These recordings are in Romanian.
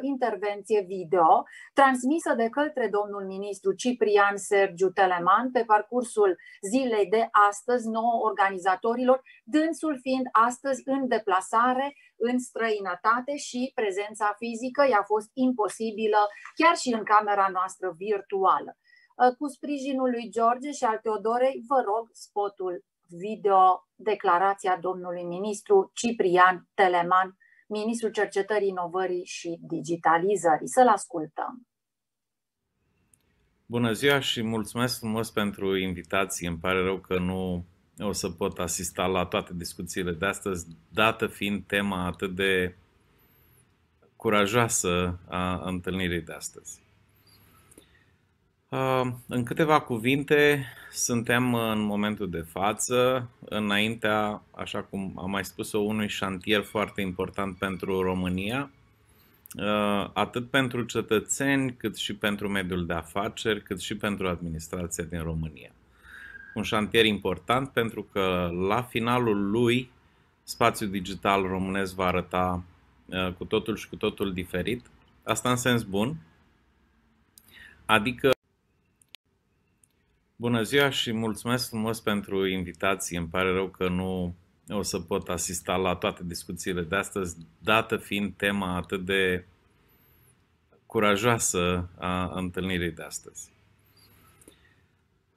intervenție video transmisă de către domnul ministru Ciprian Sergiu Teleman pe parcursul zilei de astăzi nouă organizatorilor, dânsul fiind astăzi în deplasare în străinătate și prezența fizică i-a fost imposibilă chiar și în camera noastră virtuală. Ă, cu sprijinul lui George și al Teodorei, vă rog spotul video declarația domnului ministru Ciprian Teleman Ministrul Cercetării, Inovării și Digitalizării. Să-l ascultăm. Bună ziua și mulțumesc frumos pentru invitație. Îmi pare rău că nu o să pot asista la toate discuțiile de astăzi, dată fiind tema atât de curajoasă a întâlnirii de astăzi. În câteva cuvinte, suntem în momentul de față, înaintea, așa cum am mai spus-o, unui șantier foarte important pentru România, uh, atât pentru cetățeni, cât și pentru mediul de afaceri, cât și pentru administrația din România. Un șantier important pentru că la finalul lui spațiul digital românesc va arăta uh, cu totul și cu totul diferit. Asta în sens bun. Adică Bună ziua și mulțumesc frumos pentru invitație. Îmi pare rău că nu o să pot asista la toate discuțiile de astăzi, dată fiind tema atât de curajoasă a întâlnirii de astăzi.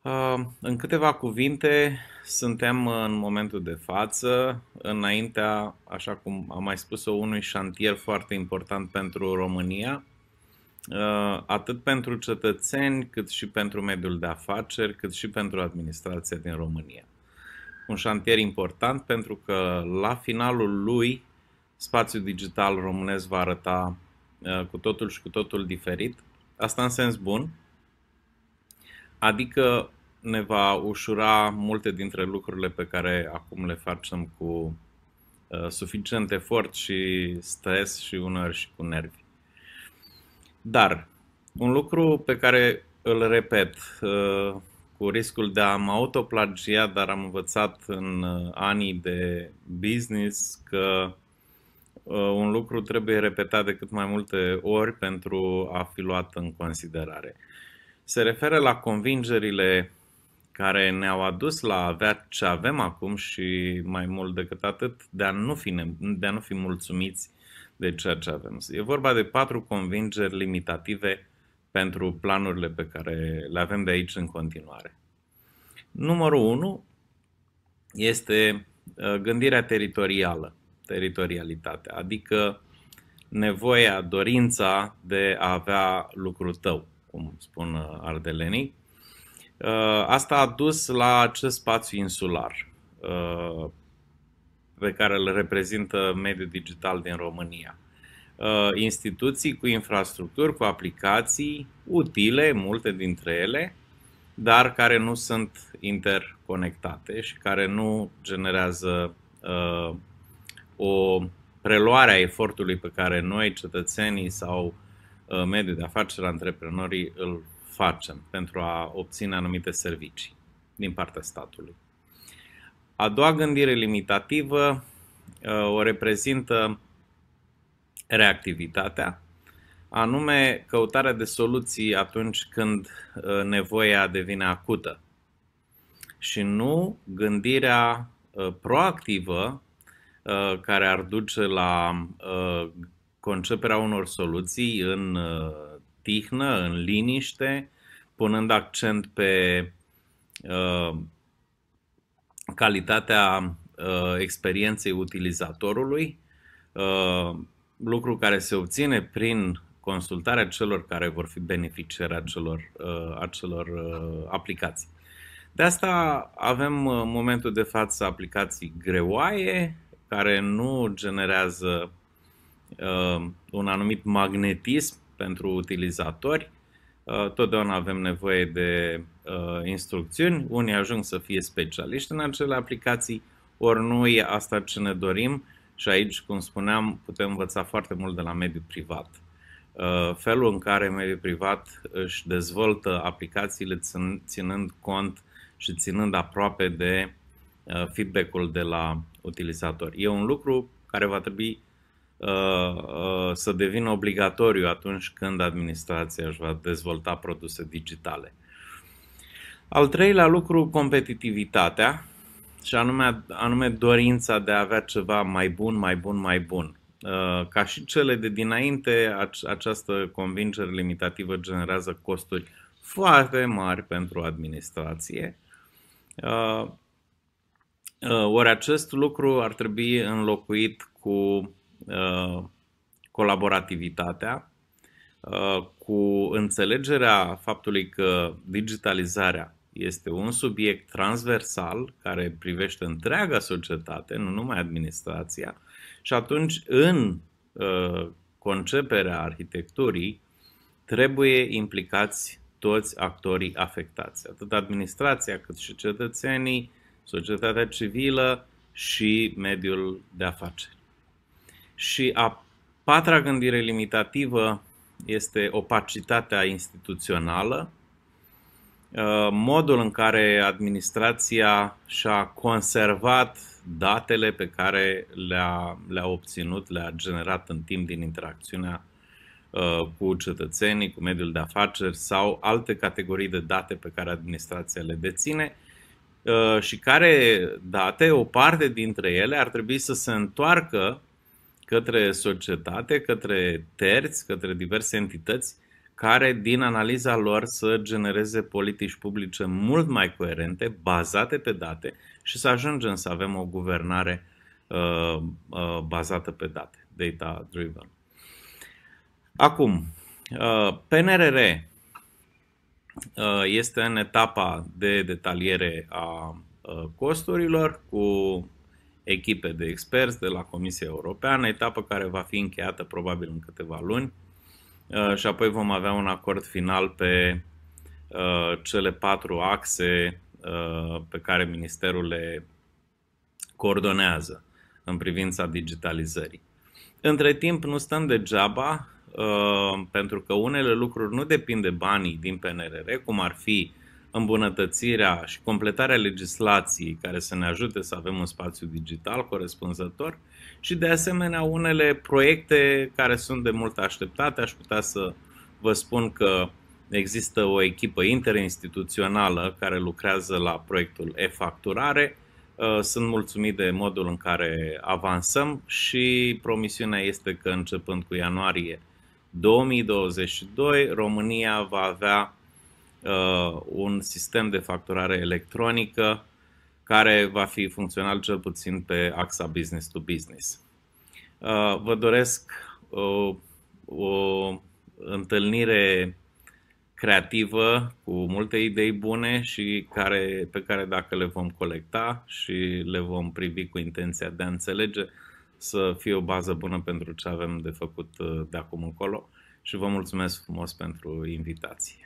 Ah, în câteva cuvinte, suntem în momentul de față, înaintea, așa cum am mai spus-o, unui șantier foarte important pentru România – Uh, atât pentru cetățeni, cât și pentru mediul de afaceri, cât și pentru administrația din România. Un șantier important pentru că la finalul lui spațiul digital românesc va arăta uh, cu totul și cu totul diferit. Asta în sens bun, adică ne va ușura multe dintre lucrurile pe care acum le facem cu uh, suficient efort și stres și uneori și cu nervi. Dar un lucru pe care îl repet, uh, cu riscul de a mă autoplagia, dar am învățat în uh, anii de business că uh, un lucru trebuie repetat de cât mai multe ori pentru a fi luat în considerare. Se referă la convingerile care ne-au adus la avea ce avem acum și mai mult decât atât, de a nu fi, ne- de a nu fi mulțumiți de ceea ce avem. E vorba de patru convingeri limitative pentru planurile pe care le avem de aici în continuare. Numărul 1 este uh, gândirea teritorială, teritorialitatea, adică nevoia, dorința de a avea lucrul tău, cum spun uh, ardelenii. Uh, asta a dus la acest spațiu insular pe care îl reprezintă mediul digital din România. Uh, instituții cu infrastructuri, cu aplicații utile, multe dintre ele, dar care nu sunt interconectate și care nu generează uh, o preluare a efortului pe care noi, cetățenii sau uh, mediul de afaceri, antreprenorii, îl facem pentru a obține anumite servicii din partea statului. A doua gândire limitativă uh, o reprezintă reactivitatea, anume căutarea de soluții atunci când uh, nevoia devine acută și nu gândirea uh, proactivă care ar duce la conceperea unor soluții în tihnă, în liniște, punând accent pe calitatea uh, experienței utilizatorului, uh, lucru care se obține prin consultarea celor care vor fi beneficiari acelor, uh, acelor aplicații. De asta avem în momentul de față aplicații greoaie, care nu generează uh, un anumit magnetism pentru utilizatori. Uh, totdeauna avem nevoie de uh, instrucțiuni, unii ajung să fie specialiști în acele aplicații, ori nu e asta ce ne dorim și aici, cum spuneam, putem învăța foarte mult de la mediul privat. Uh, felul în care mediul privat își dezvoltă aplicațiile țin, ținând cont și ținând aproape de uh, feedback-ul de la utilizator. E un lucru care va trebui uh, uh, să devină obligatoriu atunci când administrația își va dezvolta produse digitale. Al treilea lucru, competitivitatea și anume, anume dorința de a avea ceva mai bun, mai bun, mai bun. Uh, ca și cele de dinainte, această convingere limitativă generează costuri foarte mari pentru administrație. Uh, uh, ori acest lucru ar trebui înlocuit cu colaborativitatea, cu înțelegerea faptului că digitalizarea este un subiect transversal care privește întreaga societate, nu numai administrația, și atunci în uh, conceperea arhitecturii trebuie implicați toți actorii afectați, atât administrația cât și cetățenii, societatea civilă și mediul de afaceri. Și a patra gândire limitativă este opacitatea instituțională, Uh, modul în care administrația și-a conservat datele pe care le-a, le-a obținut, le-a generat în timp din interacțiunea uh, cu cetățenii, cu mediul de afaceri sau alte categorii de date pe care administrația le deține uh, și care date, o parte dintre ele ar trebui să se întoarcă către societate, către terți, către diverse entități care din analiza lor să genereze politici publice mult mai coerente, bazate pe date și să ajungem să avem o guvernare uh, uh, bazată pe date, data-driven. Acum, uh, PNRR uh, este în etapa de detaliere a uh, costurilor cu echipe de experți de la Comisia Europeană, etapă care va fi încheiată probabil în câteva luni Uh, și apoi vom avea un acord final pe uh, cele patru axe uh, pe care ministerul le coordonează în privința digitalizării. Între timp nu stăm degeaba, pentru că unele lucruri nu depind de banii din PNRR, cum ar fi îmbunătățirea și completarea legislației care să ne ajute să avem un spațiu digital corespunzător și de asemenea unele proiecte care sunt de mult așteptate. Aș putea să vă spun că există o echipă interinstituțională care lucrează la proiectul e-facturare. Uh, sunt mulțumit de modul în care avansăm și promisiunea este că începând cu ianuarie 2022 România va avea uh, un sistem de facturare electronică care va fi funcțional cel puțin pe axa business to business. Uh, vă doresc uh, o întâlnire creativă, cu multe idei bune și care, pe care dacă le vom colecta și le vom privi cu intenția de a înțelege, să fie o bază bună pentru ce avem de făcut uh, de acum încolo. Și vă mulțumesc frumos pentru invitație.